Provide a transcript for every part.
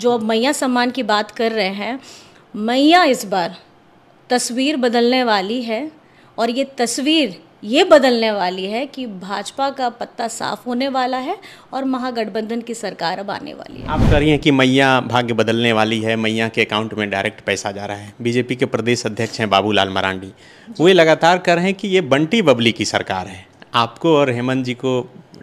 जो अब मैया सम्मान की बात कर रहे हैं मैया इस बार तस्वीर बदलने वाली है और ये तस्वीर ये बदलने वाली है कि भाजपा का पत्ता साफ होने वाला है और महागठबंधन की सरकार अब आने वाली है आप कह रही हैं कि मैया भाग्य बदलने वाली है मैया के अकाउंट में डायरेक्ट पैसा जा रहा है बीजेपी के प्रदेश अध्यक्ष हैं बाबूलाल मरांडी वे लगातार कह रहे हैं कि ये बंटी बबली की सरकार है आपको और हेमंत जी को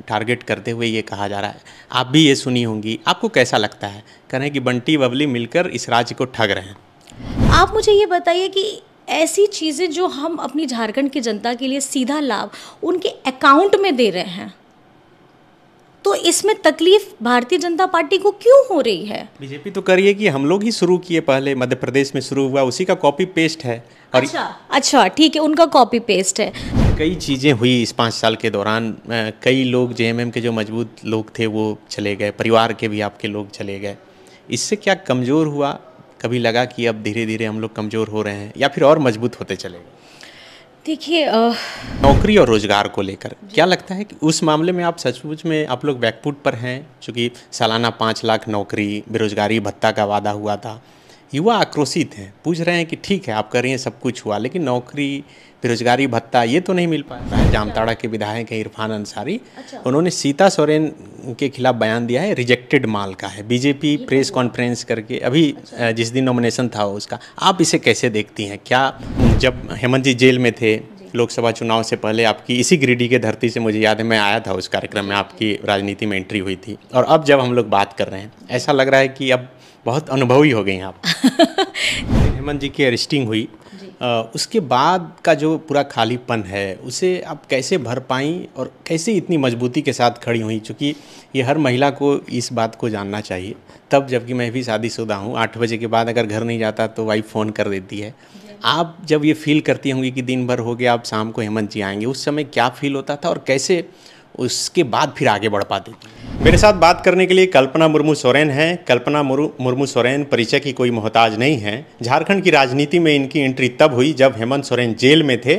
टारगेट करते हुए ये कहा जा रहा है आप भी ये सुनी होंगी आपको कैसा लगता है कह रहे हैं कि बंटी बबली मिलकर इस राज्य को ठग रहे हैं आप मुझे ये बताइए कि ऐसी चीज़ें जो हम अपनी झारखंड की जनता के लिए सीधा लाभ उनके अकाउंट में दे रहे हैं तो इसमें तकलीफ भारतीय जनता पार्टी को क्यों हो रही है बीजेपी तो करिए कि हम लोग ही शुरू किए पहले मध्य प्रदेश में शुरू हुआ उसी का कॉपी पेस्ट है और अच्छा अच्छा ठीक है उनका कॉपी पेस्ट है कई चीज़ें हुई इस पाँच साल के दौरान कई लोग जे के जो मजबूत लोग थे वो चले गए परिवार के भी आपके लोग चले गए इससे क्या कमज़ोर हुआ कभी लगा कि अब धीरे धीरे हम लोग कमज़ोर हो रहे हैं या फिर और मजबूत होते चले देखिए नौकरी और रोज़गार को लेकर क्या लगता है कि उस मामले में आप सचमुच में आप लोग बैकफुट पर हैं चूँकि सालाना पाँच लाख नौकरी बेरोज़गारी भत्ता का वादा हुआ था युवा आक्रोशित हैं पूछ रहे हैं कि ठीक है आप कर रही हैं सब कुछ हुआ लेकिन नौकरी बेरोजगारी भत्ता ये तो नहीं मिल पा रहा है जामताड़ा अच्छा। के विधायक हैं इरफान अंसारी अच्छा। उन्होंने सीता सोरेन के खिलाफ बयान दिया है रिजेक्टेड माल का है बीजेपी तो प्रेस कॉन्फ्रेंस करके अभी अच्छा। जिस दिन नॉमिनेशन था उसका आप इसे कैसे देखती हैं क्या जब हेमंत जी जेल में थे लोकसभा चुनाव से पहले आपकी इसी ग्रीडी के धरती से मुझे याद है मैं आया था उस कार्यक्रम में आपकी राजनीति में एंट्री हुई थी और अब जब हम लोग बात कर रहे हैं ऐसा लग रहा है कि अब बहुत अनुभवी हो गई हैं आप हेमंत जी की अरेस्टिंग हुई आ, उसके बाद का जो पूरा खालीपन है उसे आप कैसे भर पाई और कैसे इतनी मजबूती के साथ खड़ी हुई चूँकि ये हर महिला को इस बात को जानना चाहिए तब जबकि मैं भी शादीशुदा हूँ आठ बजे के बाद अगर घर नहीं जाता तो वाइफ फ़ोन कर देती है आप जब ये फील करती होंगी कि दिन भर हो गया आप शाम को हेमंत जी आएंगे उस समय क्या फील होता था और कैसे उसके बाद फिर आगे बढ़ पाते मेरे साथ बात करने के लिए कल्पना मुर्मू सोरेन हैं कल्पना मुर्मू सोरेन परिचय की कोई मोहताज नहीं है झारखंड की राजनीति में इनकी एंट्री तब हुई जब हेमंत सोरेन जेल में थे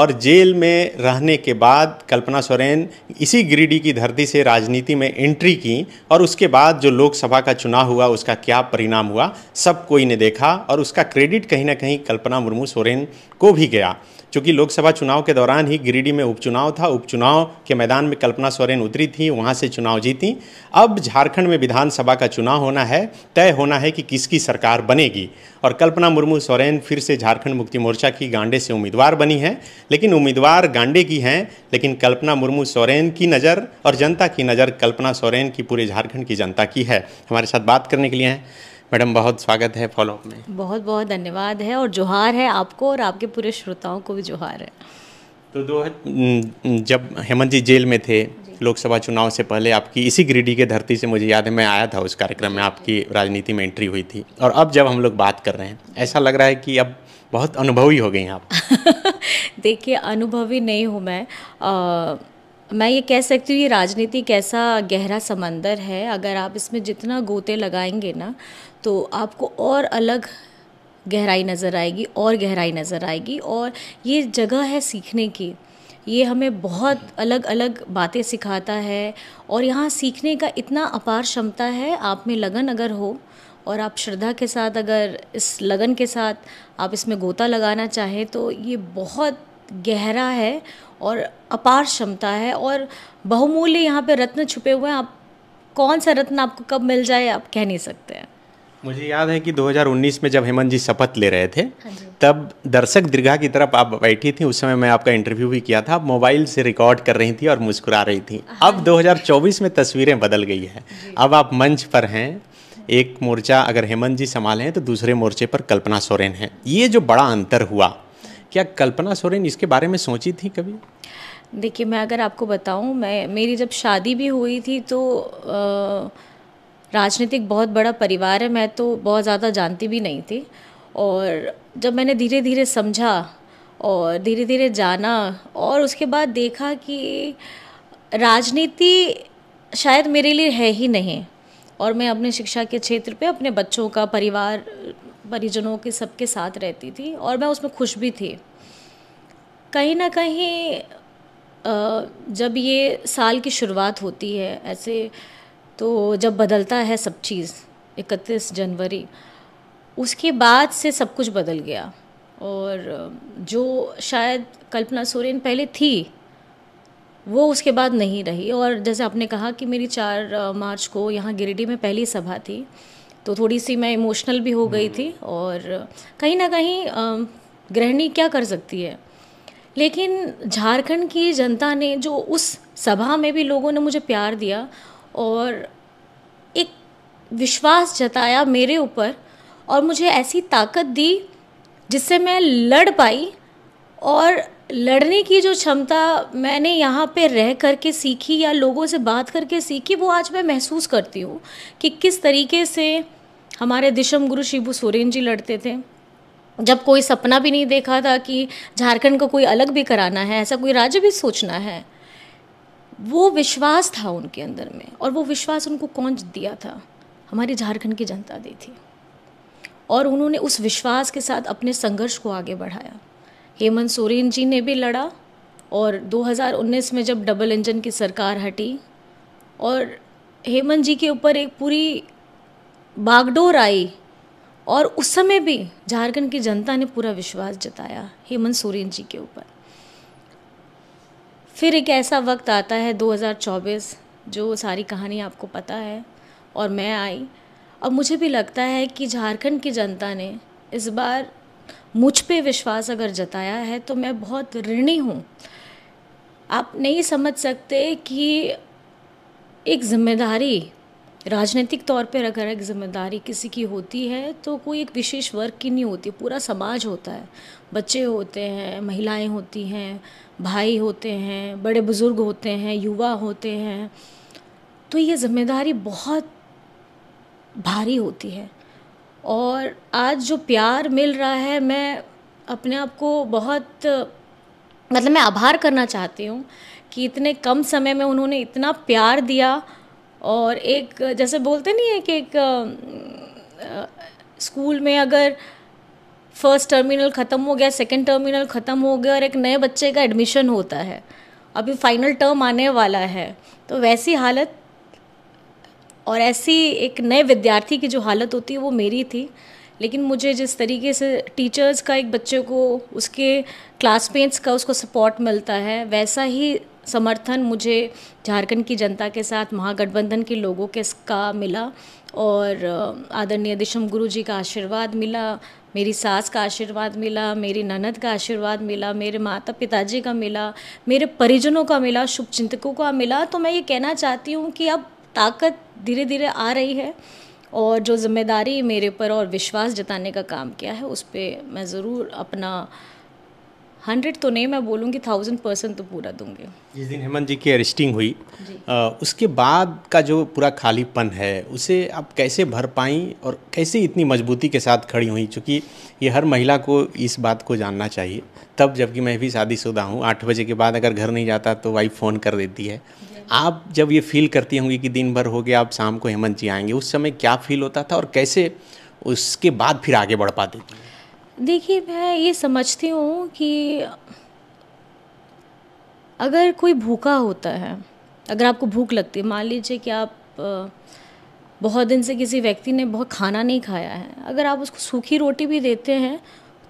और जेल में रहने के बाद कल्पना सोरेन इसी गिरिडीह की धरती से राजनीति में एंट्री की और उसके बाद जो लोकसभा का चुनाव हुआ उसका क्या परिणाम हुआ सब कोई ने देखा और उसका क्रेडिट कहीं ना कहीं कल्पना मुर्मू सोरेन को भी गया चूँकि लोकसभा चुनाव के दौरान ही गिरिडीह में उपचुनाव था उपचुनाव के मैदान में कल्पना सोरेन उतरी थी वहाँ से चुनाव जीती अब झारखंड में विधानसभा का चुनाव होना है तय होना है कि किसकी सरकार बनेगी और कल्पना मुर्मू सोरेन फिर से झारखंड मुक्ति मोर्चा की गांडे से उम्मीदवार बनी हैं लेकिन उम्मीदवार गांडे की हैं लेकिन कल्पना मुर्मू सोरेन की नज़र और जनता की नज़र कल्पना सोरेन की पूरे झारखंड की जनता की है हमारे साथ बात करने के लिए हैं मैडम बहुत स्वागत है फॉलोअप में बहुत बहुत धन्यवाद है और जोहार है आपको और आपके पूरे श्रोताओं को भी जोहार है तो दो जब हेमंत जी जेल में थे लोकसभा चुनाव से पहले आपकी इसी ग्रीडी के धरती से मुझे याद है मैं आया था उस कार्यक्रम में आपकी राजनीति में एंट्री हुई थी और अब जब हम लोग बात कर रहे हैं ऐसा लग रहा है कि अब बहुत अनुभवी हो गई हैं आप देखिए अनुभवी नहीं हूँ मैं आ, मैं ये कह सकती हूँ ये राजनीति कैसा गहरा समंदर है अगर आप इसमें जितना गोते लगाएंगे ना तो आपको और अलग गहराई नज़र आएगी और गहराई नज़र आएगी और ये जगह है सीखने की ये हमें बहुत अलग अलग बातें सिखाता है और यहाँ सीखने का इतना अपार क्षमता है आप में लगन अगर हो और आप श्रद्धा के साथ अगर इस लगन के साथ आप इसमें गोता लगाना चाहें तो ये बहुत गहरा है और अपार क्षमता है और बहुमूल्य यहाँ पे रत्न छुपे हुए हैं आप कौन सा रत्न आपको कब मिल जाए आप कह नहीं सकते हैं मुझे याद है कि 2019 में जब हेमंत जी शपथ ले रहे थे हाँ तब दर्शक दीर्घा की तरफ आप बैठी थी उस समय मैं आपका इंटरव्यू भी किया था मोबाइल से रिकॉर्ड कर रही थी और मुस्कुरा रही थी हाँ अब 2024 में तस्वीरें बदल गई है अब आप मंच पर हैं एक मोर्चा अगर हेमंत जी संभाले हैं तो दूसरे मोर्चे पर कल्पना सोरेन है ये जो बड़ा अंतर हुआ क्या कल्पना सोरेन इसके बारे में सोची थी कभी देखिए मैं अगर आपको बताऊँ मैं मेरी जब शादी भी हुई थी तो आ, राजनीतिक बहुत बड़ा परिवार है मैं तो बहुत ज़्यादा जानती भी नहीं थी और जब मैंने धीरे धीरे समझा और धीरे धीरे जाना और उसके बाद देखा कि राजनीति शायद मेरे लिए है ही नहीं और मैं अपने शिक्षा के क्षेत्र पे अपने बच्चों का परिवार परिजनों के सबके साथ रहती थी और मैं उसमें खुश भी थी कहीं ना कहीं जब ये साल की शुरुआत होती है ऐसे तो जब बदलता है सब चीज़ इकतीस जनवरी उसके बाद से सब कुछ बदल गया और जो शायद कल्पना सोरेन पहले थी वो उसके बाद नहीं रही और जैसे आपने कहा कि मेरी चार मार्च को यहाँ गिरिडीह में पहली सभा थी तो थोड़ी सी मैं इमोशनल भी हो गई थी हम्म। और कहीं ना कहीं गृहिणी क्या कर सकती है लेकिन झारखंड की जनता ने जो उस सभा में भी लोगों ने मुझे प्यार दिया और एक विश्वास जताया मेरे ऊपर और मुझे ऐसी ताकत दी जिससे मैं लड़ पाई और लड़ने की जो क्षमता मैंने यहाँ पे रह कर के सीखी या लोगों से बात करके सीखी वो आज मैं महसूस करती हूँ कि किस तरीके से हमारे दिशम गुरु शिबू सोरेन जी लड़ते थे जब कोई सपना भी नहीं देखा था कि झारखंड को कोई अलग भी कराना है ऐसा कोई राज्य भी सोचना है वो विश्वास था उनके अंदर में और वो विश्वास उनको कौन दिया था हमारी झारखंड की जनता दी थी और उन्होंने उस विश्वास के साथ अपने संघर्ष को आगे बढ़ाया हेमंत सोरेन जी ने भी लड़ा और 2019 में जब डबल इंजन की सरकार हटी और हेमंत जी के ऊपर एक पूरी बागडोर आई और उस समय भी झारखंड की जनता ने पूरा विश्वास जताया हेमंत सोरेन जी के ऊपर फिर एक ऐसा वक्त आता है 2024 जो सारी कहानी आपको पता है और मैं आई अब मुझे भी लगता है कि झारखंड की जनता ने इस बार मुझ पे विश्वास अगर जताया है तो मैं बहुत ऋणी हूँ आप नहीं समझ सकते कि एक जिम्मेदारी राजनीतिक तौर पर अगर एक जिम्मेदारी किसी की होती है तो कोई एक विशेष वर्ग की नहीं होती पूरा समाज होता है बच्चे होते हैं महिलाएं होती हैं भाई होते हैं बड़े बुज़ुर्ग होते हैं युवा होते हैं तो ये जिम्मेदारी बहुत भारी होती है और आज जो प्यार मिल रहा है मैं अपने आप को बहुत मतलब मैं आभार करना चाहती हूँ कि इतने कम समय में उन्होंने इतना प्यार दिया और एक जैसे बोलते नहीं है कि एक स्कूल में अगर फर्स्ट टर्मिनल ख़त्म हो गया सेकेंड टर्मिनल ख़त्म हो गया और एक नए बच्चे का एडमिशन होता है अभी फाइनल टर्म आने वाला है तो वैसी हालत और ऐसी एक नए विद्यार्थी की जो हालत होती है वो मेरी थी लेकिन मुझे जिस तरीके से टीचर्स का एक बच्चे को उसके क्लासमेट्स का उसको सपोर्ट मिलता है वैसा ही समर्थन मुझे झारखंड की जनता के साथ महागठबंधन के लोगों के का मिला और आदरणीय दिशम गुरु जी का आशीर्वाद मिला मेरी सास का आशीर्वाद मिला मेरी ननद का आशीर्वाद मिला मेरे माता पिताजी का मिला मेरे परिजनों का मिला शुभचिंतकों का मिला तो मैं ये कहना चाहती हूँ कि अब ताकत धीरे धीरे आ रही है और जो जिम्मेदारी मेरे पर और विश्वास जताने का काम किया है उस पर मैं ज़रूर अपना हंड्रेड तो नहीं मैं बोलूँगी थाउजेंड परसेंट तो पूरा दूंगी जिस दिन हेमंत जी की अरेस्टिंग हुई आ, उसके बाद का जो पूरा खालीपन है उसे आप कैसे भर पाई और कैसे इतनी मजबूती के साथ खड़ी हुई चूँकि ये हर महिला को इस बात को जानना चाहिए तब जबकि मैं भी शादीशुदा हूँ आठ बजे के बाद अगर घर नहीं जाता तो वाइफ फ़ोन कर देती है आप जब ये फील करती होंगी कि दिन भर हो गया आप शाम को हेमंत जी आएंगे उस समय क्या फील होता था और कैसे उसके बाद फिर आगे बढ़ पाती थी देखिए मैं ये समझती हूँ कि अगर कोई भूखा होता है अगर आपको भूख लगती है मान लीजिए कि आप बहुत दिन से किसी व्यक्ति ने बहुत खाना नहीं खाया है अगर आप उसको सूखी रोटी भी देते हैं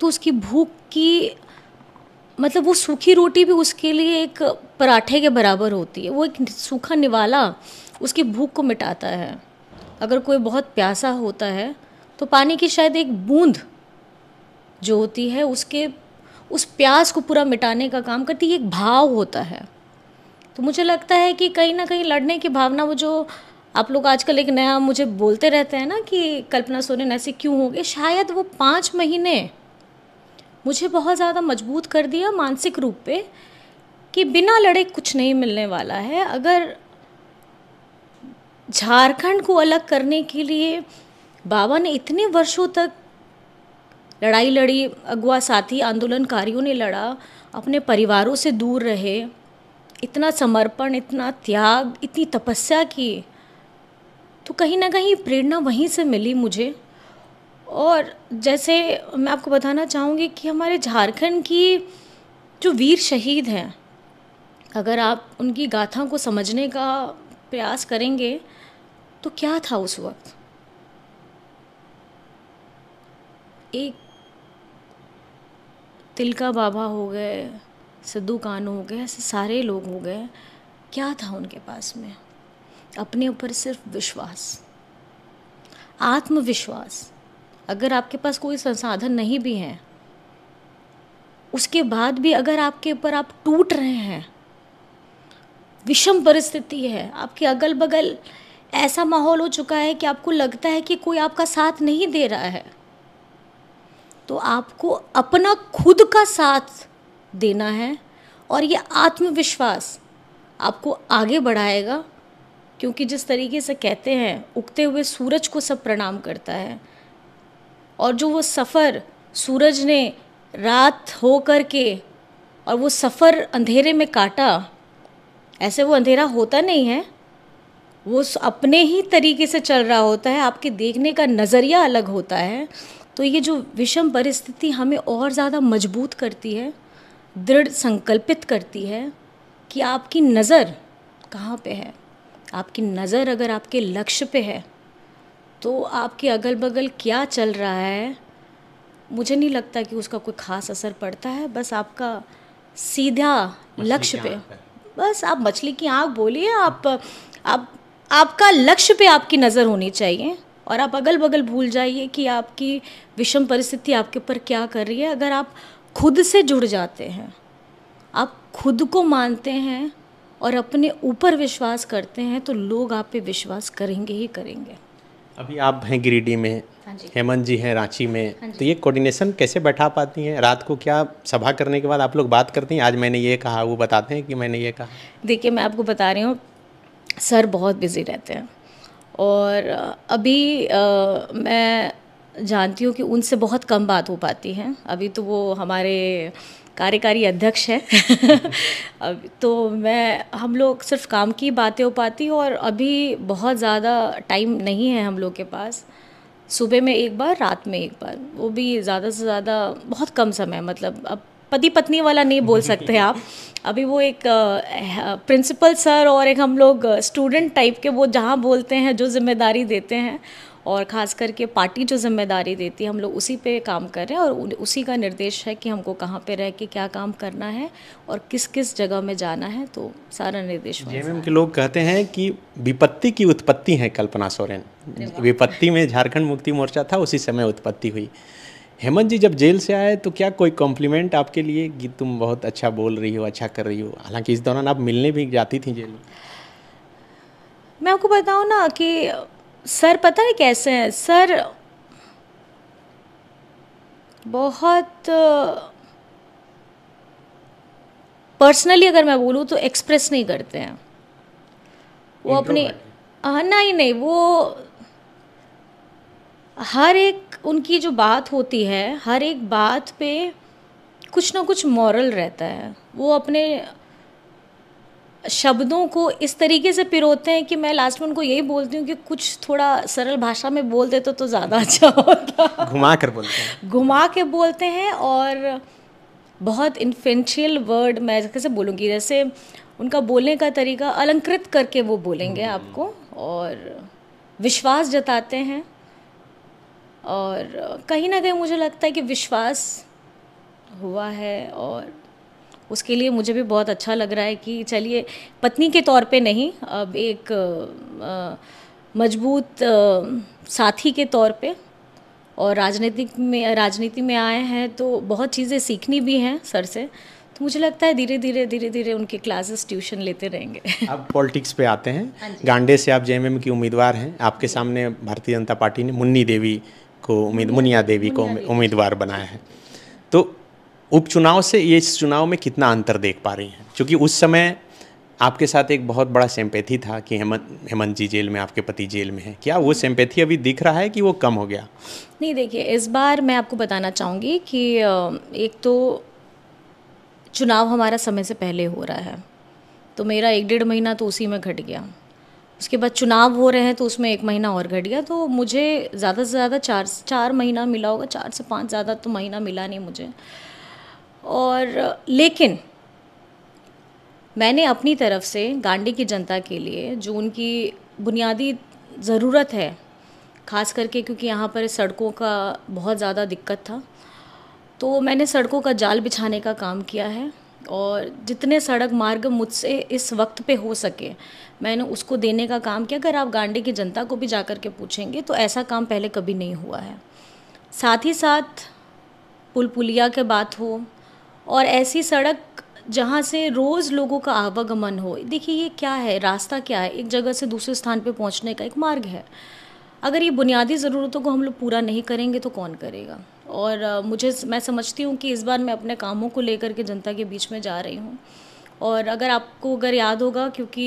तो उसकी भूख की मतलब वो सूखी रोटी भी उसके लिए एक पराठे के बराबर होती है वो एक सूखा निवाला उसकी भूख को मिटाता है अगर कोई बहुत प्यासा होता है तो पानी की शायद एक बूंद जो होती है उसके उस प्यास को पूरा मिटाने का काम करती है एक भाव होता है तो मुझे लगता है कि कहीं ना कहीं लड़ने की भावना वो जो आप लोग आजकल एक नया मुझे बोलते रहते हैं ना कि कल्पना सोरेन ऐसे क्यों हो गए शायद वो पाँच महीने मुझे बहुत ज़्यादा मजबूत कर दिया मानसिक रूप पे कि बिना लड़े कुछ नहीं मिलने वाला है अगर झारखंड को अलग करने के लिए बाबा ने इतने वर्षों तक लड़ाई लड़ी अगवा साथी आंदोलनकारियों ने लड़ा अपने परिवारों से दूर रहे इतना समर्पण इतना त्याग इतनी तपस्या की तो कहीं ना कहीं प्रेरणा वहीं से मिली मुझे और जैसे मैं आपको बताना चाहूँगी कि हमारे झारखंड की जो वीर शहीद हैं अगर आप उनकी गाथा को समझने का प्रयास करेंगे तो क्या था उस वक्त एक तिलका बाबा हो गए सिद्धू कानू हो गए ऐसे सारे लोग हो गए क्या था उनके पास में अपने ऊपर सिर्फ विश्वास आत्मविश्वास अगर आपके पास कोई संसाधन नहीं भी है उसके बाद भी अगर आपके ऊपर आप टूट रहे हैं विषम परिस्थिति है आपके अगल बगल ऐसा माहौल हो चुका है कि आपको लगता है कि कोई आपका साथ नहीं दे रहा है तो आपको अपना खुद का साथ देना है और ये आत्मविश्वास आपको आगे बढ़ाएगा क्योंकि जिस तरीके से कहते हैं उगते हुए सूरज को सब प्रणाम करता है और जो वो सफ़र सूरज ने रात हो कर के और वो सफ़र अंधेरे में काटा ऐसे वो अंधेरा होता नहीं है वो अपने ही तरीके से चल रहा होता है आपके देखने का नज़रिया अलग होता है तो ये जो विषम परिस्थिति हमें और ज़्यादा मजबूत करती है दृढ़ संकल्पित करती है कि आपकी नज़र कहाँ पे है आपकी नज़र अगर आपके लक्ष्य पे है तो आपके अगल बगल क्या चल रहा है मुझे नहीं लगता कि उसका कोई ख़ास असर पड़ता है बस आपका सीधा लक्ष्य पे बस आप मछली की आँख बोलिए आप आप आपका लक्ष्य पे आपकी नज़र होनी चाहिए और आप अगल बगल भूल जाइए कि आपकी विषम परिस्थिति आपके ऊपर क्या कर रही है अगर आप खुद से जुड़ जाते हैं आप खुद को मानते हैं और अपने ऊपर विश्वास करते हैं तो लोग आप पे विश्वास करेंगे ही करेंगे अभी आप हैं गिरिडीह में हाँ हेमंत जी हैं रांची में हाँ तो ये कोऑर्डिनेशन कैसे बैठा पाती हैं रात को क्या सभा करने के बाद आप लोग बात करती हैं आज मैंने ये कहा वो बताते हैं कि मैंने ये कहा देखिए मैं आपको बता रही हूँ सर बहुत बिजी रहते हैं और अभी आ, मैं जानती हूँ कि उनसे बहुत कम बात हो पाती है अभी तो वो हमारे कार्यकारी अध्यक्ष है अब तो मैं हम लोग सिर्फ काम की बातें हो पाती और अभी बहुत ज़्यादा टाइम नहीं है हम लोग के पास सुबह में एक बार रात में एक बार वो भी ज़्यादा से ज़्यादा बहुत कम समय मतलब अब पति पत्नी वाला नहीं बोल सकते आप अभी वो एक प्रिंसिपल सर और एक हम लोग स्टूडेंट टाइप के वो जहाँ बोलते हैं जो जिम्मेदारी देते हैं और ख़ास करके पार्टी जो जिम्मेदारी देती है हम लोग उसी पे काम कर रहे हैं और उसी का निर्देश है कि हमको कहाँ पे रह के क्या काम करना है और किस किस जगह में जाना है तो सारा निर्देश जेएमएम के लोग कहते हैं कि विपत्ति की उत्पत्ति है कल्पना सोरेन विपत्ति में झारखंड मुक्ति मोर्चा था उसी समय उत्पत्ति हुई हेमंत जी जब जेल से आए तो क्या कोई कॉम्प्लीमेंट आपके लिए कि तुम बहुत अच्छा बोल रही हो अच्छा कर रही हो हालांकि इस दौरान आप मिलने भी जाती थी जेल में मैं आपको बताऊँ ना कि सर पता है कैसे हैं सर बहुत पर्सनली अगर मैं बोलूँ तो एक्सप्रेस नहीं करते हैं वो अपनी हाँ नहीं नहीं वो हर एक उनकी जो बात होती है हर एक बात पे कुछ ना कुछ मॉरल रहता है वो अपने शब्दों को इस तरीके से पिरोते हैं कि मैं लास्ट में उनको यही बोलती हूँ कि कुछ थोड़ा सरल भाषा में बोल देते तो, तो, ज़्यादा अच्छा होता घुमा कर बोलते हैं घुमा के बोलते हैं और बहुत इन्फेंशियल वर्ड मैं कैसे बोलूँगी जैसे उनका बोलने का तरीका अलंकृत करके वो बोलेंगे हम्म। आपको और विश्वास जताते हैं और कहीं ना कहीं मुझे लगता है कि विश्वास हुआ है और उसके लिए मुझे भी बहुत अच्छा लग रहा है कि चलिए पत्नी के तौर पे नहीं अब एक मजबूत साथी के तौर पे और राजनीतिक में राजनीति में आए हैं तो बहुत चीज़ें सीखनी भी हैं सर से तो मुझे लगता है धीरे धीरे धीरे धीरे उनके क्लासेस ट्यूशन लेते रहेंगे आप पॉलिटिक्स पे आते हैं हाँ गांडे से आप जे की उम्मीदवार हैं आपके सामने भारतीय जनता पार्टी ने मुन्नी देवी को उम्मीद मुनिया देवी को उम्मीदवार बनाया है तो उपचुनाव से ये इस चुनाव में कितना अंतर देख पा रही हैं क्योंकि उस समय आपके साथ एक बहुत बड़ा सेम्पैथी था कि हेमंत हेमंत जी जेल में आपके पति जेल में है क्या वो सेम्पैथी अभी दिख रहा है कि वो कम हो गया नहीं देखिए इस बार मैं आपको बताना चाहूँगी कि एक तो चुनाव हमारा समय से पहले हो रहा है तो मेरा एक डेढ़ महीना तो उसी में घट गया उसके बाद चुनाव हो रहे हैं तो उसमें एक महीना और घट गया तो मुझे ज़्यादा से ज़्यादा चार चार महीना मिला होगा चार से पाँच ज़्यादा तो महीना मिला नहीं मुझे और लेकिन मैंने अपनी तरफ से गांडी की जनता के लिए जो उनकी बुनियादी ज़रूरत है ख़ास करके क्योंकि यहाँ पर सड़कों का बहुत ज़्यादा दिक्कत था तो मैंने सड़कों का जाल बिछाने का काम किया है और जितने सड़क मार्ग मुझसे इस वक्त पे हो सके मैंने उसको देने का काम किया अगर आप गांडी की जनता को भी जा कर के पूछेंगे तो ऐसा काम पहले कभी नहीं हुआ है साथ ही साथ पुल पुलिया के बात हो और ऐसी सड़क जहाँ से रोज़ लोगों का आवागमन हो देखिए ये क्या है रास्ता क्या है एक जगह से दूसरे स्थान पे पहुँचने का एक मार्ग है अगर ये बुनियादी ज़रूरतों को हम लोग पूरा नहीं करेंगे तो कौन करेगा और मुझे मैं समझती हूँ कि इस बार मैं अपने कामों को लेकर के जनता के बीच में जा रही हूँ और अगर आपको अगर याद होगा क्योंकि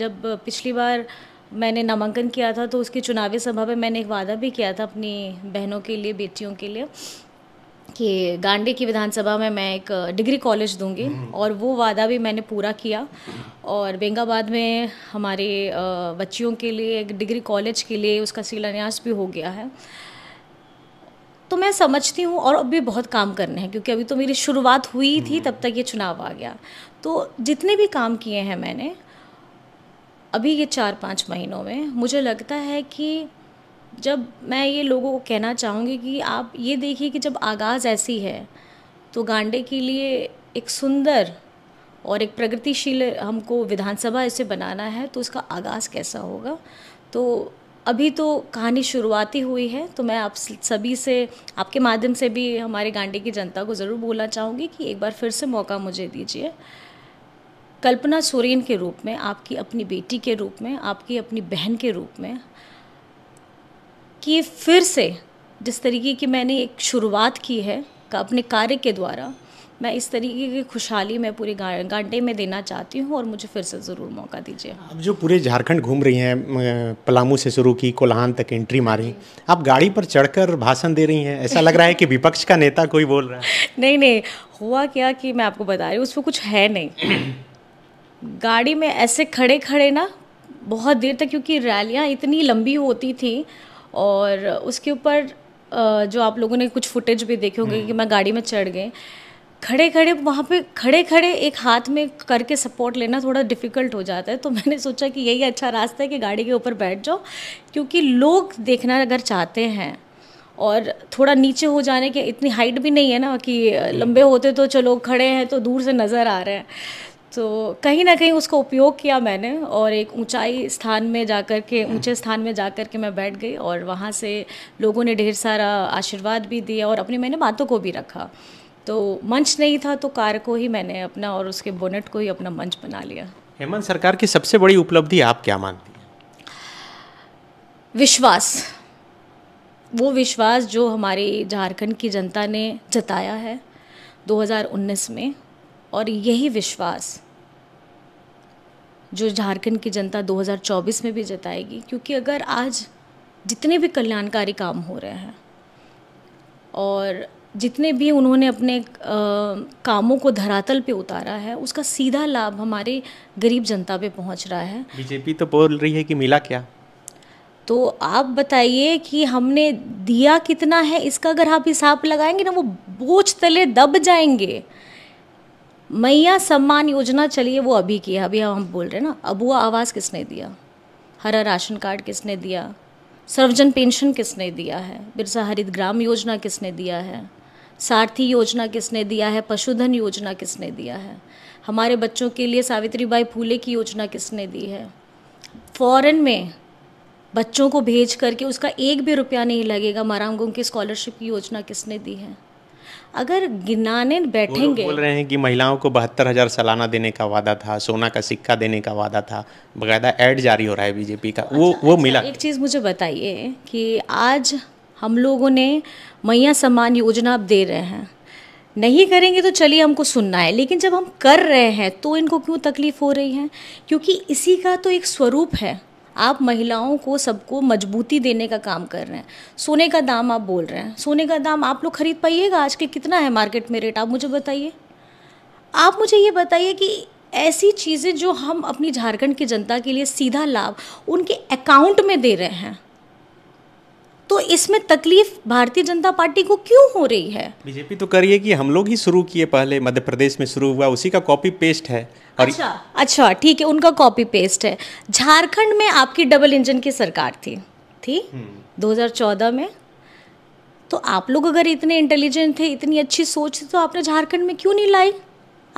जब पिछली बार मैंने नामांकन किया था तो उसकी चुनावी सभा में मैंने एक वादा भी किया था अपनी बहनों के लिए बेटियों के लिए कि गांडे की विधानसभा में मैं एक डिग्री कॉलेज दूंगी हम्म। और वो वादा भी मैंने पूरा किया और बेंगाबाद में हमारे बच्चियों के लिए एक डिग्री कॉलेज के लिए उसका शिलान्यास भी हो गया है तो मैं समझती हूँ और अभी बहुत काम करने हैं क्योंकि अभी तो मेरी शुरुआत हुई थी हम्म। तब तक ये चुनाव आ गया तो जितने भी काम किए हैं मैंने अभी ये चार पाँच महीनों में मुझे लगता है कि जब मैं ये लोगों को कहना चाहूँगी कि आप ये देखिए कि जब आगाज़ ऐसी है तो गांडे के लिए एक सुंदर और एक प्रगतिशील हमको विधानसभा इसे बनाना है तो उसका आगाज़ कैसा होगा तो अभी तो कहानी शुरुआती हुई है तो मैं आप सभी से आपके माध्यम से भी हमारे गांडी की जनता को ज़रूर बोलना चाहूँगी कि एक बार फिर से मौका मुझे दीजिए कल्पना सोरेन के रूप में आपकी अपनी बेटी के रूप में आपकी अपनी बहन के रूप में कि फिर से जिस तरीके की मैंने एक शुरुआत की है का अपने कार्य के द्वारा मैं इस तरीके की खुशहाली मैं पूरे गांडे में देना चाहती हूँ और मुझे फिर से ज़रूर मौका दीजिए अब जो पूरे झारखंड घूम रही हैं पलामू से शुरू की कोल्हान तक एंट्री मारी आप गाड़ी पर चढ़कर भाषण दे रही हैं ऐसा लग रहा है कि विपक्ष का नेता कोई बोल रहा है नहीं नहीं हुआ क्या कि मैं आपको बता रही हूँ उसमें कुछ है नहीं गाड़ी में ऐसे खड़े खड़े ना बहुत देर तक क्योंकि रैलियाँ इतनी लंबी होती थी और उसके ऊपर जो आप लोगों ने कुछ फुटेज भी देखे होंगे हम्म। कि मैं गाड़ी में चढ़ गई खड़े खड़े वहाँ पे खड़े खड़े एक हाथ में करके सपोर्ट लेना थोड़ा डिफ़िकल्ट हो जाता है तो मैंने सोचा कि यही अच्छा रास्ता है कि गाड़ी के ऊपर बैठ जाओ क्योंकि लोग देखना अगर चाहते हैं और थोड़ा नीचे हो जाने के इतनी हाइट भी नहीं है ना कि लंबे हम्म। होते तो चलो खड़े हैं तो दूर से नज़र आ रहे हैं तो कहीं ना कहीं उसको उपयोग किया मैंने और एक ऊंचाई स्थान में जा कर के हम्म। ऊँचे स्थान में जा कर के मैं बैठ गई और वहाँ से लोगों ने ढेर सारा आशीर्वाद भी दिया और अपनी मैंने बातों को भी रखा तो मंच नहीं था तो कार को ही मैंने अपना और उसके बोनेट को ही अपना मंच बना लिया हेमंत सरकार की सबसे बड़ी उपलब्धि आप क्या मानती हैं विश्वास वो विश्वास जो हमारी झारखंड की जनता ने जताया है 2019 में और यही विश्वास जो झारखंड की जनता 2024 में भी जताएगी क्योंकि अगर आज जितने भी कल्याणकारी काम हो रहे हैं और जितने भी उन्होंने अपने कामों को धरातल पे उतारा है उसका सीधा लाभ हमारे गरीब जनता पे पहुंच रहा है बीजेपी तो बोल रही है कि मिला क्या तो आप बताइए कि हमने दिया कितना है इसका अगर आप हिसाब लगाएंगे ना वो बोझ तले दब जाएंगे मैया सम्मान योजना चलिए वो अभी की है अभी हम बोल रहे हैं ना अबुआ आवास किसने दिया हरा राशन कार्ड किसने दिया सर्वजन पेंशन किसने दिया है बिरसा हरित ग्राम योजना किसने दिया है सारथी योजना किसने दिया है पशुधन योजना किसने दिया है हमारे बच्चों के लिए सावित्री बाई फूले की योजना किसने दी है फॉरेन में बच्चों को भेज करके उसका एक भी रुपया नहीं लगेगा मारांगों की स्कॉलरशिप की योजना किसने दी है अगर गिनाने बैठेंगे बोल रहे हैं कि महिलाओं को बहत्तर हजार सालाना देने का वादा था सोना का सिक्का देने का वादा था बकायदा एड जारी हो रहा है बीजेपी का अच्छा, वो वो अच्छा, मिला एक चीज़ मुझे बताइए कि आज हम लोगों ने मैया सम्मान योजना आप दे रहे हैं नहीं करेंगे तो चलिए हमको सुनना है लेकिन जब हम कर रहे हैं तो इनको क्यों तकलीफ हो रही है क्योंकि इसी का तो एक स्वरूप है आप महिलाओं को सबको मजबूती देने का काम कर रहे हैं सोने का दाम आप बोल रहे हैं सोने का दाम आप लोग खरीद पाइएगा आज के कितना है मार्केट में रेट आप मुझे बताइए आप मुझे ये बताइए कि ऐसी चीज़ें जो हम अपनी झारखंड की जनता के लिए सीधा लाभ उनके अकाउंट में दे रहे हैं तो इसमें तकलीफ भारतीय जनता पार्टी को क्यों हो रही है बीजेपी तो करिए कि हम लोग ही शुरू किए पहले मध्य प्रदेश में शुरू हुआ उसी का कॉपी पेस्ट है और अच्छा अच्छा ठीक है उनका कॉपी पेस्ट है झारखंड में आपकी डबल इंजन की सरकार थी थी 2014 हम्म। में तो आप लोग अगर इतने इंटेलिजेंट थे इतनी अच्छी सोच थी तो आपने झारखंड में क्यों नहीं लाई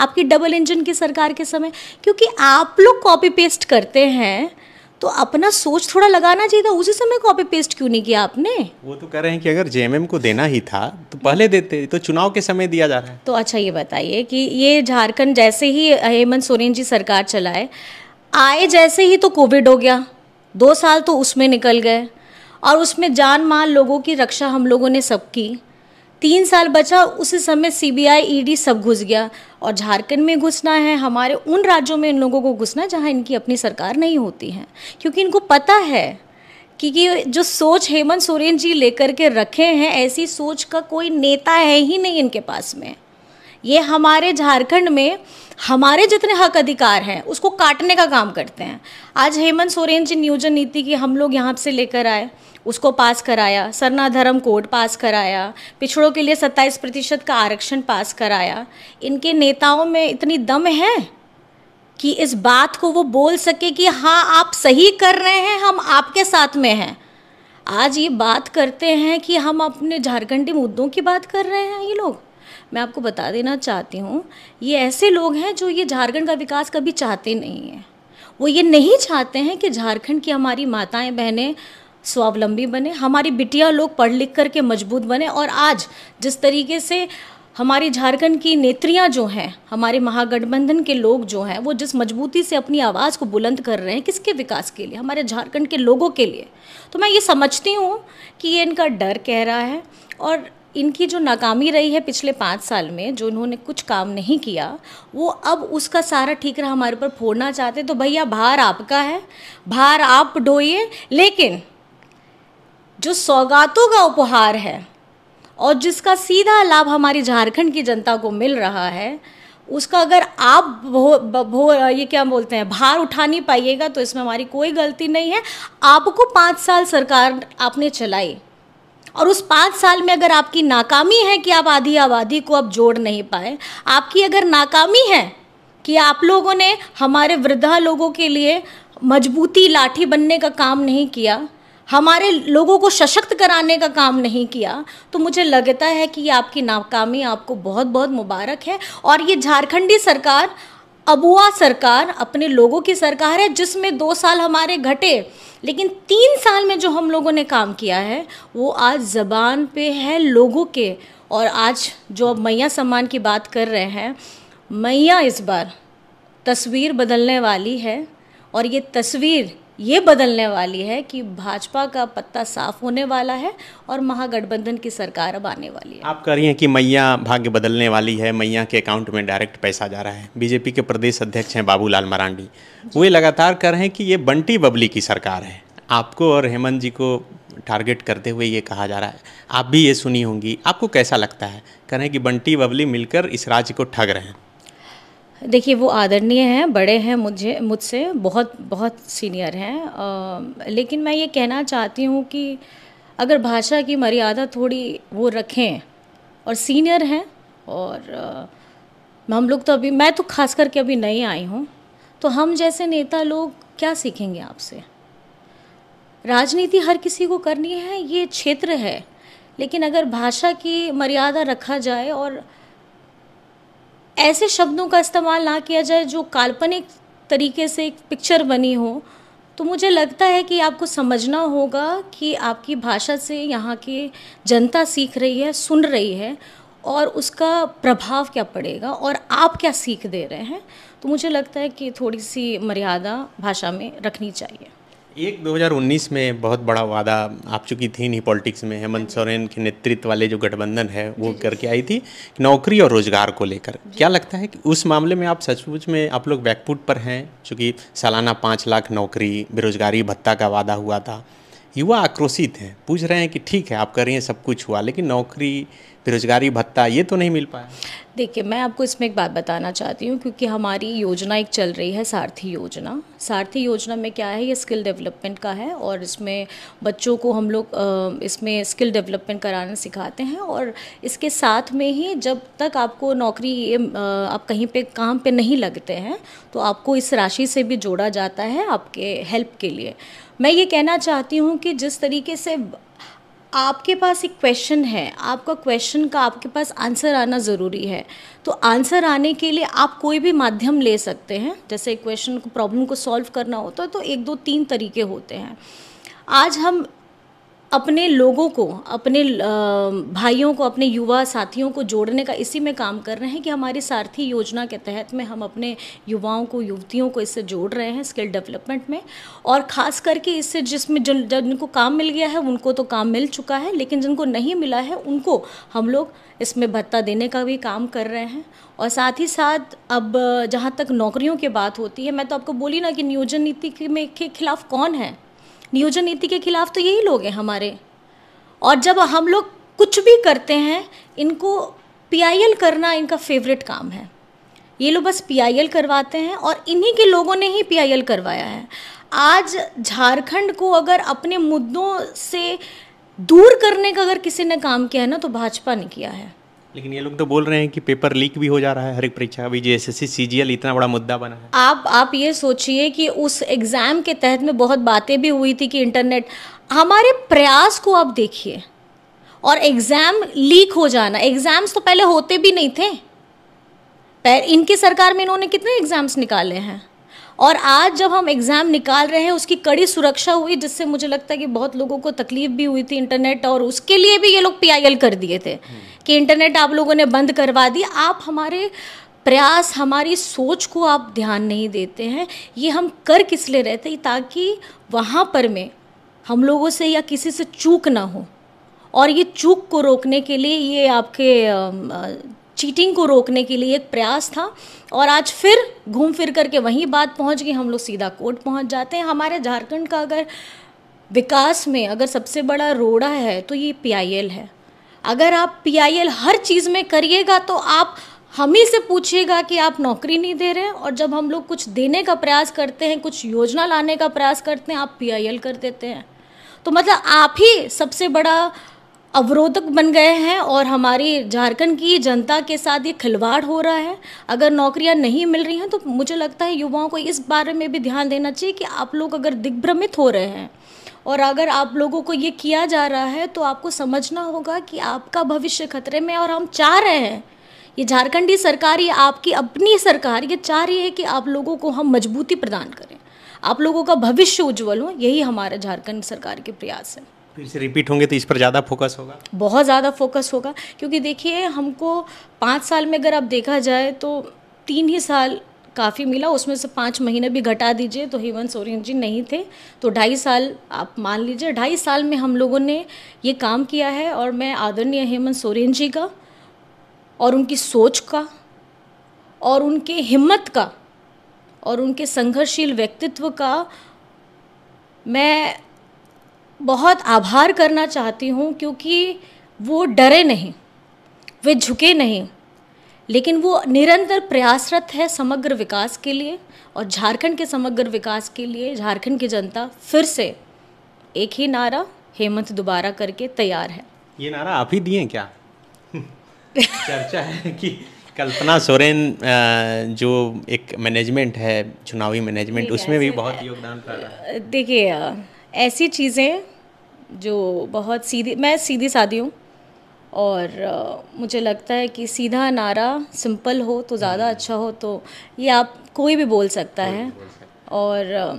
आपकी डबल इंजन की सरकार के समय क्योंकि आप लोग कॉपी पेस्ट करते हैं तो अपना सोच थोड़ा लगाना चाहिए था उसी समय कॉपी पेस्ट क्यों नहीं किया आपने वो तो कह रहे हैं कि अगर जेएमएम को देना ही था तो पहले देते तो चुनाव के समय दिया जा रहा है तो अच्छा ये बताइए कि ये झारखंड जैसे ही हेमंत सोरेन जी सरकार चलाए आए जैसे ही तो कोविड हो गया दो साल तो उसमें निकल गए और उसमें जान माल लोगों की रक्षा हम लोगों ने सब की तीन साल बचा उस समय सीबीआई ईडी e सब घुस गया और झारखंड में घुसना है हमारे उन राज्यों में इन लोगों को घुसना जहाँ इनकी अपनी सरकार नहीं होती है क्योंकि इनको पता है कि जो सोच हेमंत सोरेन जी लेकर के रखे हैं ऐसी सोच का कोई नेता है ही नहीं इनके पास में ये हमारे झारखंड में हमारे जितने हक अधिकार हैं उसको काटने का काम करते हैं आज हेमंत सोरेन जी नियोजन नीति की हम लोग यहाँ से लेकर आए उसको पास कराया सरना धर्म कोड पास कराया पिछड़ों के लिए सत्ताईस प्रतिशत का आरक्षण पास कराया इनके नेताओं में इतनी दम है कि इस बात को वो बोल सके कि हाँ आप सही कर रहे हैं हम आपके साथ में हैं आज ये बात करते हैं कि हम अपने झारखंडी मुद्दों की बात कर रहे हैं ये लोग मैं आपको बता देना चाहती हूँ ये ऐसे लोग हैं जो ये झारखंड का विकास कभी चाहते नहीं हैं वो ये नहीं चाहते हैं कि झारखंड की हमारी माताएं बहनें स्वावलंबी बने हमारी बिटिया लोग पढ़ लिख करके मजबूत बने और आज जिस तरीके से हमारी झारखंड की नेत्रियां जो हैं हमारे महागठबंधन के लोग जो हैं वो जिस मजबूती से अपनी आवाज़ को बुलंद कर रहे हैं किसके विकास के लिए हमारे झारखंड के लोगों के लिए तो मैं ये समझती हूँ कि ये इनका डर कह रहा है और इनकी जो नाकामी रही है पिछले पाँच साल में जो इन्होंने कुछ काम नहीं किया वो अब उसका सारा ठीकरा हमारे ऊपर फोड़ना चाहते तो भैया भार आपका है भार आप ढोइए लेकिन जो सौगातों का उपहार है और जिसका सीधा लाभ हमारी झारखंड की जनता को मिल रहा है उसका अगर आप भो, भो ये क्या बोलते हैं भार उठा नहीं पाइएगा तो इसमें हमारी कोई गलती नहीं है आपको पाँच साल सरकार आपने चलाई और उस पाँच साल में अगर आपकी नाकामी है कि आप आधी आबादी को अब जोड़ नहीं पाए आपकी अगर नाकामी है कि आप लोगों ने हमारे वृद्धा लोगों के लिए मजबूती लाठी बनने का काम नहीं किया हमारे लोगों को सशक्त कराने का काम नहीं किया तो मुझे लगता है कि ये आपकी नाकामी आपको बहुत बहुत मुबारक है और ये झारखंडी सरकार अबुआ सरकार अपने लोगों की सरकार है जिसमें दो साल हमारे घटे लेकिन तीन साल में जो हम लोगों ने काम किया है वो आज ज़बान पे है लोगों के और आज जो अब मैया सम्मान की बात कर रहे हैं मैया इस बार तस्वीर बदलने वाली है और ये तस्वीर ये बदलने वाली है कि भाजपा का पत्ता साफ होने वाला है और महागठबंधन की सरकार अब आने वाली है आप कह रही हैं कि मैया भाग्य बदलने वाली है मैया के अकाउंट में डायरेक्ट पैसा जा रहा है बीजेपी के प्रदेश अध्यक्ष हैं बाबूलाल मरांडी वे लगातार कह रहे हैं कि ये बंटी बबली की सरकार है आपको और हेमंत जी को टारगेट करते हुए ये कहा जा रहा है आप भी ये सुनी होंगी आपको कैसा लगता है कह रहे हैं कि बंटी बबली मिलकर इस राज्य को ठग रहे हैं देखिए वो आदरणीय हैं बड़े हैं मुझे मुझसे बहुत बहुत सीनियर हैं लेकिन मैं ये कहना चाहती हूँ कि अगर भाषा की मर्यादा थोड़ी वो रखें और सीनियर हैं और हम लोग तो अभी मैं तो खास करके अभी नई आई हूँ तो हम जैसे नेता लोग क्या सीखेंगे आपसे राजनीति हर किसी को करनी है ये क्षेत्र है लेकिन अगर भाषा की मर्यादा रखा जाए और ऐसे शब्दों का इस्तेमाल ना किया जाए जो काल्पनिक तरीके से एक पिक्चर बनी हो तो मुझे लगता है कि आपको समझना होगा कि आपकी भाषा से यहाँ की जनता सीख रही है सुन रही है और उसका प्रभाव क्या पड़ेगा और आप क्या सीख दे रहे हैं तो मुझे लगता है कि थोड़ी सी मर्यादा भाषा में रखनी चाहिए एक 2019 में बहुत बड़ा वादा आप चुकी थी नहीं पॉलिटिक्स में हेमंत सोरेन के नेतृत्व वाले जो गठबंधन है वो करके आई थी नौकरी और रोजगार को लेकर क्या लगता है कि उस मामले में आप सचमुच में आप लोग बैकफुट पर हैं चूँकि सालाना पाँच लाख नौकरी बेरोजगारी भत्ता का वादा हुआ था युवा आक्रोशित हैं पूछ रहे हैं कि ठीक है आप कर रही हैं सब कुछ हुआ लेकिन नौकरी बेरोजगारी भत्ता ये तो नहीं मिल पाया देखिए मैं आपको इसमें एक बात बताना चाहती हूँ क्योंकि हमारी योजना एक चल रही है सारथी योजना सारथी योजना में क्या है ये स्किल डेवलपमेंट का है और इसमें बच्चों को हम लोग इसमें स्किल डेवलपमेंट कराना सिखाते हैं और इसके साथ में ही जब तक आपको नौकरी आप कहीं पे काम पे नहीं लगते हैं तो आपको इस राशि से भी जोड़ा जाता है आपके हेल्प के लिए मैं ये कहना चाहती हूँ कि जिस तरीके से आपके पास एक क्वेश्चन है आपका क्वेश्चन का आपके पास आंसर आना ज़रूरी है तो आंसर आने के लिए आप कोई भी माध्यम ले सकते हैं जैसे क्वेश्चन को प्रॉब्लम को सॉल्व करना होता है तो एक दो तीन तरीके होते हैं आज हम अपने लोगों को अपने भाइयों को अपने युवा साथियों को जोड़ने का इसी में काम कर रहे हैं कि हमारी सारथी योजना के तहत में हम अपने युवाओं को युवतियों को इससे जोड़ रहे हैं स्किल डेवलपमेंट में और ख़ास करके इससे जिसमें जिन जिनको काम मिल गया है उनको तो काम मिल चुका है लेकिन जिनको नहीं मिला है उनको हम लोग इसमें भत्ता देने का भी काम कर रहे हैं और साथ ही साथ अब जहाँ तक नौकरियों की बात होती है मैं तो आपको बोली ना कि नियोजन नीति के में के खिलाफ कौन है नियोजन नीति के खिलाफ तो यही लोग हैं हमारे और जब हम लोग कुछ भी करते हैं इनको पीआईएल करना इनका फेवरेट काम है ये लोग बस पीआईएल करवाते हैं और इन्हीं के लोगों ने ही पीआईएल करवाया है आज झारखंड को अगर अपने मुद्दों से दूर करने का अगर किसी ने काम किया है ना तो भाजपा ने किया है लेकिन ये लोग तो बोल रहे हैं कि पेपर लीक भी हो जा रहा है हर एक परीक्षा अभी जे एस इतना बड़ा मुद्दा बना है आप आप ये सोचिए कि उस एग्ज़ाम के तहत में बहुत बातें भी हुई थी कि इंटरनेट हमारे प्रयास को आप देखिए और एग्ज़ाम लीक हो जाना एग्ज़ाम्स तो पहले होते भी नहीं थे इनकी सरकार में इन्होंने कितने एग्ज़ाम्स निकाले हैं और आज जब हम एग्ज़ाम निकाल रहे हैं उसकी कड़ी सुरक्षा हुई जिससे मुझे लगता है कि बहुत लोगों को तकलीफ भी हुई थी इंटरनेट और उसके लिए भी ये लोग पीआईएल कर दिए थे कि इंटरनेट आप लोगों ने बंद करवा दी आप हमारे प्रयास हमारी सोच को आप ध्यान नहीं देते हैं ये हम कर किस लिए रहते ताकि वहाँ पर में हम लोगों से या किसी से चूक ना हो और ये चूक को रोकने के लिए ये आपके चीटिंग को रोकने के लिए एक प्रयास था और आज फिर घूम फिर करके वहीं बात पहुंच गई हम लोग सीधा कोर्ट पहुंच जाते हैं हमारे झारखंड का अगर विकास में अगर सबसे बड़ा रोड़ा है तो ये पी है अगर आप पी हर चीज़ में करिएगा तो आप हम ही से पूछिएगा कि आप नौकरी नहीं दे रहे हैं और जब हम लोग कुछ देने का प्रयास करते हैं कुछ योजना लाने का प्रयास करते हैं आप पी कर देते हैं तो मतलब आप ही सबसे बड़ा अवरोधक बन गए हैं और हमारी झारखंड की जनता के साथ ये खिलवाड़ हो रहा है अगर नौकरियां नहीं मिल रही हैं तो मुझे लगता है युवाओं को इस बारे में भी ध्यान देना चाहिए कि आप लोग अगर दिग्भ्रमित हो रहे हैं और अगर आप लोगों को ये किया जा रहा है तो आपको समझना होगा कि आपका भविष्य खतरे में और हम चाह रहे हैं ये झारखंडी सरकार ये आपकी अपनी सरकार ये चाह रही है कि आप लोगों को हम मजबूती प्रदान करें आप लोगों का भविष्य उज्जवल हो यही हमारा झारखंड सरकार के प्रयास है फिर से रिपीट होंगे तो इस पर ज़्यादा फोकस होगा बहुत ज़्यादा फोकस होगा क्योंकि देखिए हमको पाँच साल में अगर आप देखा जाए तो तीन ही साल काफ़ी मिला उसमें से पाँच महीने भी घटा दीजिए तो हेमंत सोरेन जी नहीं थे तो ढाई साल आप मान लीजिए ढाई साल में हम लोगों ने ये काम किया है और मैं आदरणीय हेमंत सोरेन जी का और उनकी सोच का और उनके हिम्मत का और उनके संघर्षशील व्यक्तित्व का मैं बहुत आभार करना चाहती हूँ क्योंकि वो डरे नहीं वे झुके नहीं लेकिन वो निरंतर प्रयासरत है समग्र विकास के लिए और झारखंड के समग्र विकास के लिए झारखंड की जनता फिर से एक ही नारा हेमंत दोबारा करके तैयार है ये नारा आप ही दिए क्या चर्चा है कि कल्पना सोरेन जो एक मैनेजमेंट है चुनावी मैनेजमेंट उसमें भी बहुत योगदान कर रहा है देखिए ऐसी चीज़ें जो बहुत सीधी मैं सीधी सादी हूँ और आ, मुझे लगता है कि सीधा नारा सिंपल हो तो ज़्यादा हम्म। अच्छा हो तो ये आप कोई भी बोल सकता है और आ,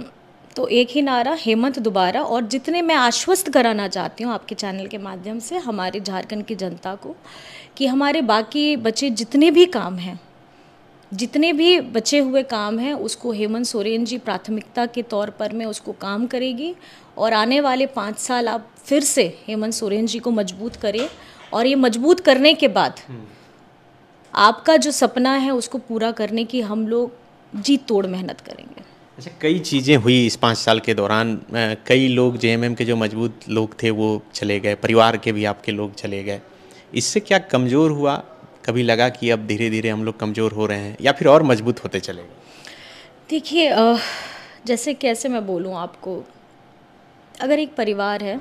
तो एक ही नारा हेमंत दोबारा और जितने मैं आश्वस्त कराना चाहती हूँ आपके चैनल के माध्यम से हमारे झारखंड की जनता को कि हमारे बाकी बचे जितने भी काम हैं जितने भी बचे हुए काम हैं उसको हेमंत सोरेन जी प्राथमिकता के तौर पर मैं उसको काम करेगी और आने वाले पाँच साल आप फिर से हेमंत सोरेन जी को मजबूत करें और ये मजबूत करने के बाद हम्म। आपका जो सपना है उसको पूरा करने की हम लोग जी तोड़ मेहनत करेंगे अच्छा कई चीज़ें हुई इस पाँच साल के दौरान कई लोग जे के जो मजबूत लोग थे वो चले गए परिवार के भी आपके लोग चले गए इससे क्या कमज़ोर हुआ कभी लगा कि अब धीरे धीरे हम लोग कमज़ोर हो रहे हैं या फिर और मजबूत होते चले देखिए जैसे कैसे मैं बोलूँ आपको अगर एक परिवार है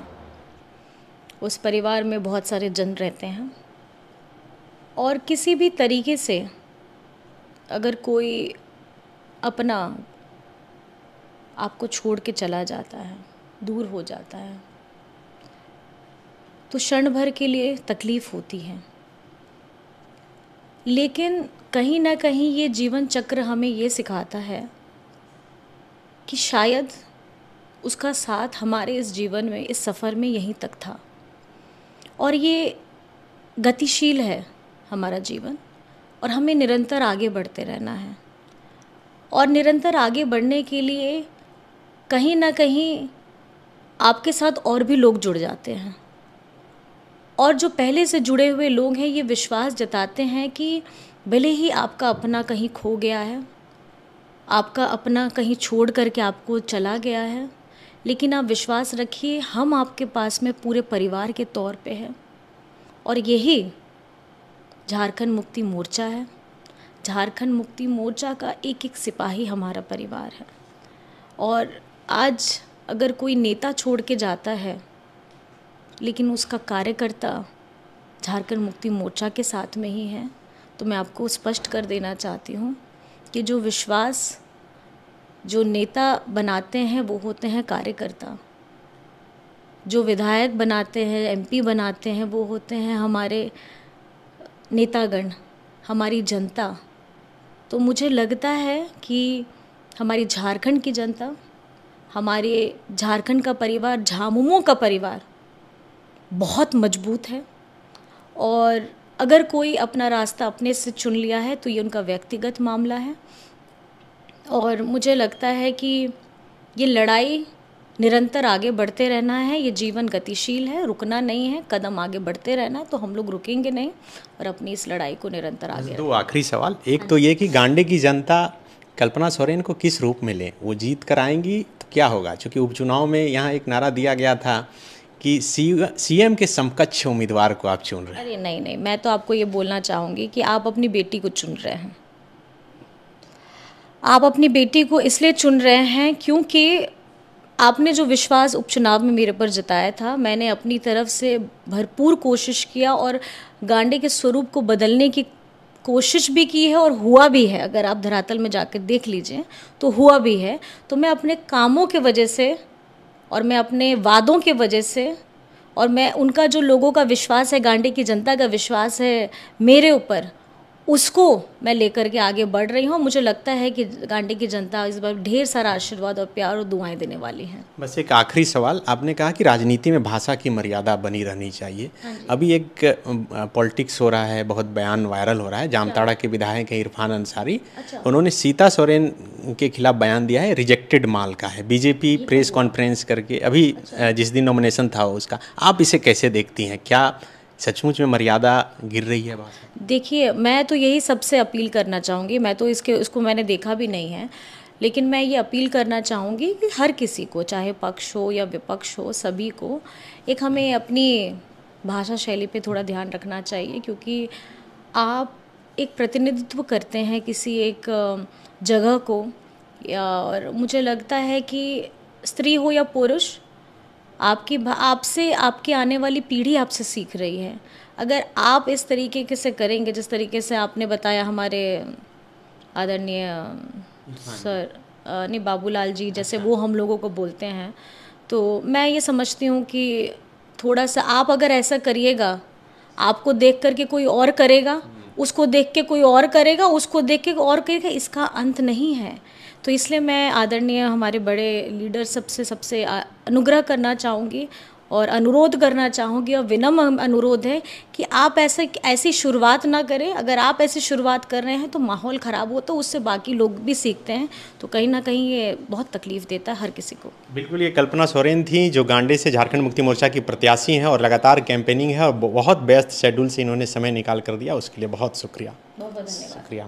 उस परिवार में बहुत सारे जन रहते हैं और किसी भी तरीके से अगर कोई अपना आपको छोड़ के चला जाता है दूर हो जाता है तो क्षण भर के लिए तकलीफ़ होती है लेकिन कहीं ना कहीं ये जीवन चक्र हमें ये सिखाता है कि शायद उसका साथ हमारे इस जीवन में इस सफ़र में यहीं तक था और ये गतिशील है हमारा जीवन और हमें निरंतर आगे बढ़ते रहना है और निरंतर आगे बढ़ने के लिए कहीं ना कहीं आपके साथ और भी लोग जुड़ जाते हैं और जो पहले से जुड़े हुए लोग हैं ये विश्वास जताते हैं कि भले ही आपका अपना कहीं खो गया है आपका अपना कहीं छोड़ करके आपको चला गया है लेकिन आप विश्वास रखिए हम आपके पास में पूरे परिवार के तौर पे हैं और यही झारखंड मुक्ति मोर्चा है झारखंड मुक्ति मोर्चा का एक एक सिपाही हमारा परिवार है और आज अगर कोई नेता छोड़ के जाता है लेकिन उसका कार्यकर्ता झारखंड मुक्ति मोर्चा के साथ में ही है तो मैं आपको स्पष्ट कर देना चाहती हूँ कि जो विश्वास जो नेता बनाते हैं वो होते हैं कार्यकर्ता जो विधायक बनाते हैं एमपी बनाते हैं वो होते हैं हमारे नेतागण हमारी जनता तो मुझे लगता है कि हमारी झारखंड की जनता हमारे झारखंड का परिवार झामुमो का परिवार बहुत मजबूत है और अगर कोई अपना रास्ता अपने से चुन लिया है तो ये उनका व्यक्तिगत मामला है और मुझे लगता है कि ये लड़ाई निरंतर आगे बढ़ते रहना है ये जीवन गतिशील है रुकना नहीं है कदम आगे बढ़ते रहना है तो हम लोग रुकेंगे नहीं और अपनी इस लड़ाई को निरंतर आगे दो आखिरी सवाल एक तो ये कि गांडे की जनता कल्पना सोरेन को किस रूप में लें वो जीत कर आएंगी तो क्या होगा क्योंकि उपचुनाव में यहाँ एक नारा दिया गया था कि सीएम के समकक्ष उम्मीदवार को आप चुन रहे हैं अरे नहीं नहीं मैं तो आपको ये बोलना चाहूँगी कि आप अपनी बेटी को चुन रहे हैं आप अपनी बेटी को इसलिए चुन रहे हैं क्योंकि आपने जो विश्वास उपचुनाव में मेरे पर जताया था मैंने अपनी तरफ से भरपूर कोशिश किया और गांडे के स्वरूप को बदलने की कोशिश भी की है और हुआ भी है अगर आप धरातल में जाकर देख लीजिए तो हुआ भी है तो मैं अपने कामों के वजह से और मैं अपने वादों के वजह से और मैं उनका जो लोगों का विश्वास है गांडी की जनता का विश्वास है मेरे ऊपर उसको मैं लेकर के आगे बढ़ रही हूँ मुझे लगता है कि गांडे की जनता इस बार ढेर सारा आशीर्वाद और प्यार और दुआएं देने वाली है बस एक आखिरी सवाल आपने कहा कि राजनीति में भाषा की मर्यादा बनी रहनी चाहिए हाँ अभी एक पॉलिटिक्स हो रहा है बहुत बयान वायरल हो रहा है जामताड़ा अच्छा। के विधायक हैं इरफान अंसारी अच्छा। उन्होंने सीता सोरेन के खिलाफ बयान दिया है रिजेक्टेड माल का है बीजेपी तो प्रेस कॉन्फ्रेंस करके अभी अच्छा। जिस दिन नॉमिनेशन था उसका आप इसे कैसे देखती हैं क्या सचमुच में मर्यादा गिर रही है देखिए मैं तो यही सबसे अपील करना चाहूँगी मैं तो इसके उसको मैंने देखा भी नहीं है लेकिन मैं ये अपील करना चाहूँगी कि हर किसी को चाहे पक्ष हो या विपक्ष हो सभी को एक हमें अपनी भाषा शैली पे थोड़ा ध्यान रखना चाहिए क्योंकि आप एक प्रतिनिधित्व करते हैं किसी एक जगह को और मुझे लगता है कि स्त्री हो या पुरुष आपकी आपसे आपकी आने वाली पीढ़ी आपसे सीख रही है अगर आप इस तरीके के से करेंगे जिस तरीके से आपने बताया हमारे आदरणीय हाँ सर नहीं बाबूलाल जी जैसे अच्छा। वो हम लोगों को बोलते हैं तो मैं ये समझती हूँ कि थोड़ा सा आप अगर ऐसा करिएगा आपको देख करके कोई और करेगा उसको देख के कोई और करेगा उसको देख के और करेगा इसका अंत नहीं है तो इसलिए मैं आदरणीय हमारे बड़े लीडर सबसे सबसे अनुग्रह करना चाहूँगी और अनुरोध करना चाहूँगी और विनम्र अनुरोध है कि आप ऐसे ऐसी शुरुआत ना करें अगर आप ऐसी शुरुआत कर रहे हैं तो माहौल ख़राब हो तो उससे बाकी लोग भी सीखते हैं तो कहीं ना कहीं ये बहुत तकलीफ देता है हर किसी को बिल्कुल ये कल्पना सोरेन थी जो गांडे से झारखंड मुक्ति मोर्चा की प्रत्याशी हैं और लगातार कैंपेनिंग है और बहुत बेस्ट शेड्यूल से इन्होंने समय निकाल कर दिया उसके लिए बहुत शुक्रिया बहुत बहुत शुक्रिया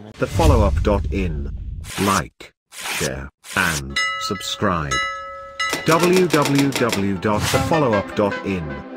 www.thefollowup.in